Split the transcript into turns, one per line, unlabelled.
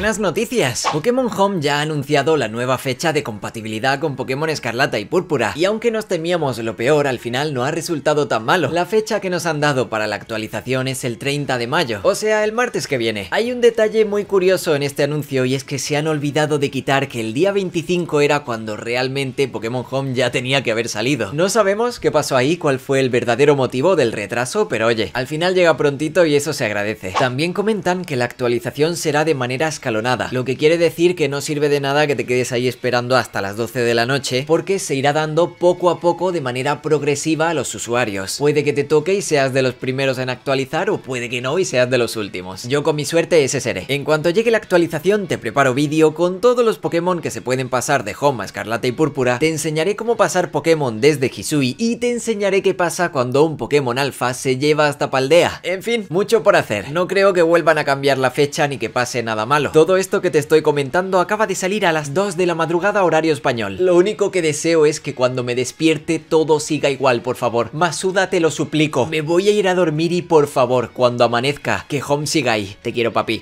Buenas noticias. Pokémon Home ya ha anunciado la nueva fecha de compatibilidad con Pokémon Escarlata y Púrpura, y aunque nos temíamos lo peor, al final no ha resultado tan malo. La fecha que nos han dado para la actualización es el 30 de mayo, o sea, el martes que viene. Hay un detalle muy curioso en este anuncio y es que se han olvidado de quitar que el día 25 era cuando realmente Pokémon Home ya tenía que haber salido. No sabemos qué pasó ahí, cuál fue el verdadero motivo del retraso, pero oye, al final llega prontito y eso se agradece. También comentan que la actualización será de manera escalada lo que quiere decir que no sirve de nada que te quedes ahí esperando hasta las 12 de la noche, porque se irá dando poco a poco de manera progresiva a los usuarios. Puede que te toque y seas de los primeros en actualizar o puede que no y seas de los últimos. Yo con mi suerte ese seré. En cuanto llegue la actualización te preparo vídeo con todos los Pokémon que se pueden pasar de Home Escarlata y Púrpura, te enseñaré cómo pasar Pokémon desde Hisui y te enseñaré qué pasa cuando un Pokémon alfa se lleva hasta Paldea. En fin, mucho por hacer. No creo que vuelvan a cambiar la fecha ni que pase nada malo. Todo esto que te estoy comentando acaba de salir a las 2 de la madrugada horario español. Lo único que deseo es que cuando me despierte todo siga igual, por favor. Masuda, te lo suplico. Me voy a ir a dormir y por favor, cuando amanezca, que home siga ahí. Te quiero, papi.